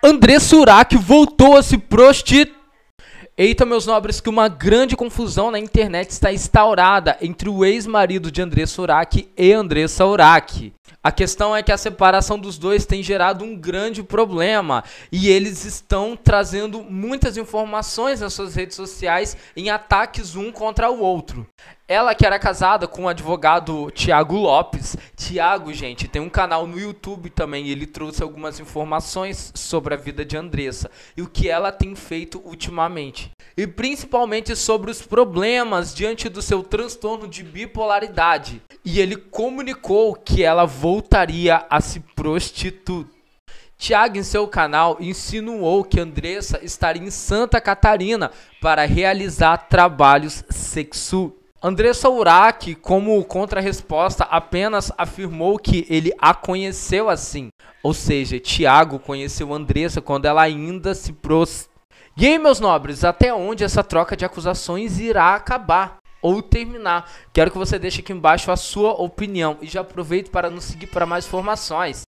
André Surak voltou a se prostituir. Eita, meus nobres, que uma grande confusão na internet está instaurada entre o ex-marido de André Surak e Andressa Surak. A questão é que a separação dos dois tem gerado um grande problema e eles estão trazendo muitas informações nas suas redes sociais em ataques um contra o outro. Ela que era casada com o advogado Tiago Lopes. Tiago, gente, tem um canal no YouTube também. E ele trouxe algumas informações sobre a vida de Andressa e o que ela tem feito ultimamente. E principalmente sobre os problemas diante do seu transtorno de bipolaridade. E ele comunicou que ela voltaria a se prostituir. Tiago, em seu canal, insinuou que Andressa estaria em Santa Catarina para realizar trabalhos sexuais. Andressa Uraki, como contrarresposta, apenas afirmou que ele a conheceu assim. Ou seja, Tiago conheceu Andressa quando ela ainda se prostituía. E aí, meus nobres, até onde essa troca de acusações irá acabar? ou terminar. Quero que você deixe aqui embaixo a sua opinião e já aproveito para nos seguir para mais informações.